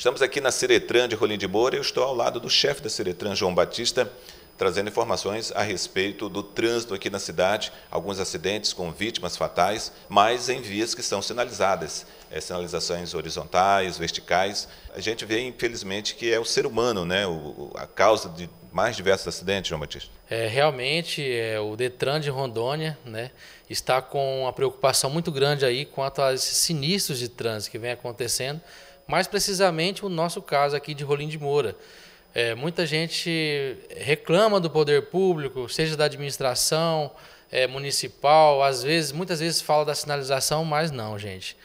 Estamos aqui na Ciretran de Rolim de Moura e eu estou ao lado do chefe da Ciretran, João Batista, trazendo informações a respeito do trânsito aqui na cidade, alguns acidentes com vítimas fatais, mas em vias que são sinalizadas, é, sinalizações horizontais, verticais. A gente vê, infelizmente, que é o ser humano né, o, a causa de mais diversos acidentes, João Batista. É, realmente, é, o Detran de Rondônia né, está com uma preocupação muito grande aí quanto a esses sinistros de trânsito que vem acontecendo, mais precisamente o nosso caso aqui de Rolim de Moura. É, muita gente reclama do poder público, seja da administração é, municipal, às vezes, muitas vezes fala da sinalização, mas não, gente.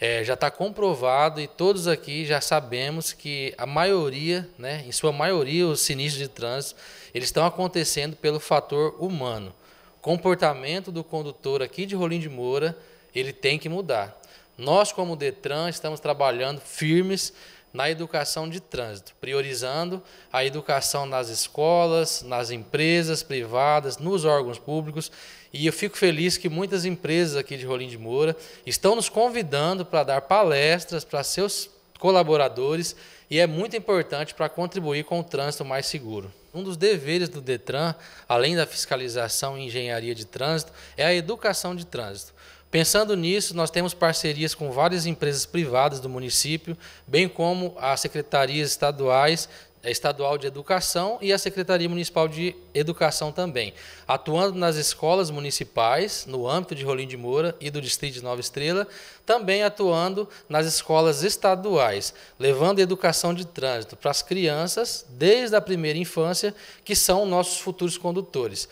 É, já está comprovado e todos aqui já sabemos que a maioria, né, em sua maioria, os sinistros de trânsito, eles estão acontecendo pelo fator humano. O comportamento do condutor aqui de Rolim de Moura, ele tem que mudar. Nós, como Detran, estamos trabalhando firmes na educação de trânsito, priorizando a educação nas escolas, nas empresas privadas, nos órgãos públicos. E eu fico feliz que muitas empresas aqui de Rolim de Moura estão nos convidando para dar palestras para seus colaboradores e é muito importante para contribuir com o trânsito mais seguro. Um dos deveres do Detran, além da fiscalização e engenharia de trânsito, é a educação de trânsito. Pensando nisso, nós temos parcerias com várias empresas privadas do município, bem como as secretarias estaduais, a eh, Estadual de Educação e a Secretaria Municipal de Educação também, atuando nas escolas municipais, no âmbito de Rolim de Moura e do Distrito de Nova Estrela, também atuando nas escolas estaduais, levando educação de trânsito para as crianças desde a primeira infância, que são nossos futuros condutores.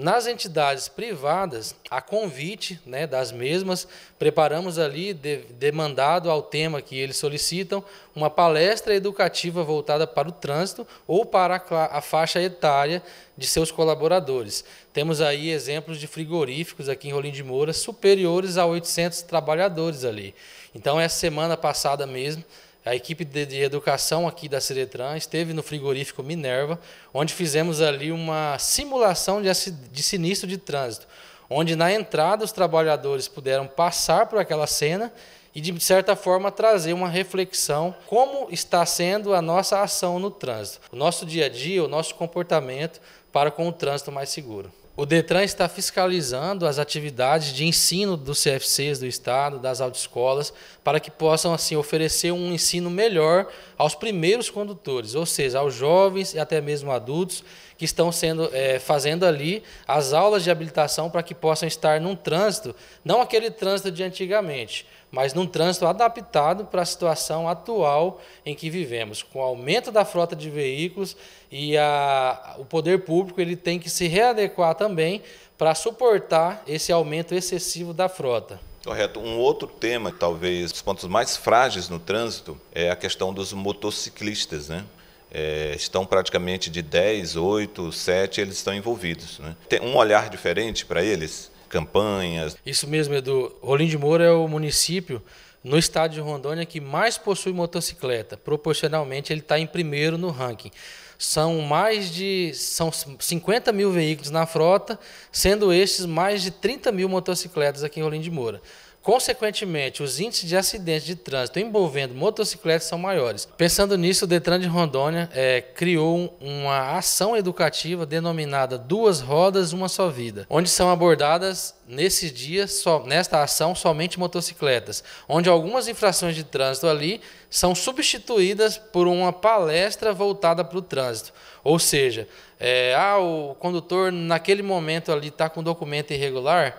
Nas entidades privadas, a convite né, das mesmas, preparamos ali, de, demandado ao tema que eles solicitam, uma palestra educativa voltada para o trânsito ou para a, a faixa etária de seus colaboradores. Temos aí exemplos de frigoríficos aqui em Rolim de Moura superiores a 800 trabalhadores ali. Então, essa semana passada mesmo, a equipe de, de educação aqui da Ciretran esteve no frigorífico Minerva, onde fizemos ali uma simulação de, de sinistro de trânsito, onde na entrada os trabalhadores puderam passar por aquela cena e de certa forma trazer uma reflexão como está sendo a nossa ação no trânsito, o nosso dia a dia, o nosso comportamento para com o trânsito mais seguro. O Detran está fiscalizando as atividades de ensino dos CFCs do Estado, das autoescolas, para que possam assim oferecer um ensino melhor aos primeiros condutores, ou seja, aos jovens e até mesmo adultos que estão sendo é, fazendo ali as aulas de habilitação para que possam estar num trânsito, não aquele trânsito de antigamente, mas num trânsito adaptado para a situação atual em que vivemos. Com o aumento da frota de veículos e a, o poder público ele tem que se readequar também para suportar esse aumento excessivo da frota. Correto. Um outro tema, talvez os pontos mais frágeis no trânsito, é a questão dos motociclistas, né? É, estão praticamente de 10, 8, 7, eles estão envolvidos. Né? Tem um olhar diferente para eles? campanhas. Isso mesmo, Edu. Rolim de Moura é o município no estado de Rondônia que mais possui motocicleta. Proporcionalmente, ele está em primeiro no ranking. São mais de são 50 mil veículos na frota, sendo estes mais de 30 mil motocicletas aqui em Rolim de Moura. Consequentemente, os índices de acidentes de trânsito envolvendo motocicletas são maiores. Pensando nisso, o Detran de Rondônia é, criou uma ação educativa denominada Duas Rodas, Uma Só Vida, onde são abordadas nesse dia, só, nesta ação, somente motocicletas, onde algumas infrações de trânsito ali são substituídas por uma palestra voltada para o trânsito. Ou seja, é, ah, o condutor naquele momento ali está com documento irregular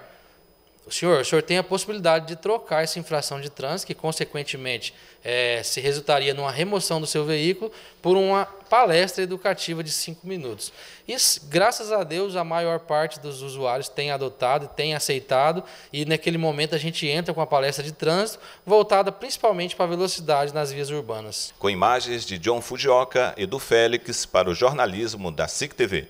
o senhor, o senhor tem a possibilidade de trocar essa infração de trânsito, que consequentemente é, se resultaria numa remoção do seu veículo, por uma palestra educativa de cinco minutos. Isso, graças a Deus a maior parte dos usuários tem adotado, tem aceitado, e naquele momento a gente entra com a palestra de trânsito voltada principalmente para a velocidade nas vias urbanas. Com imagens de John Fujioka e do Félix para o jornalismo da SIC TV.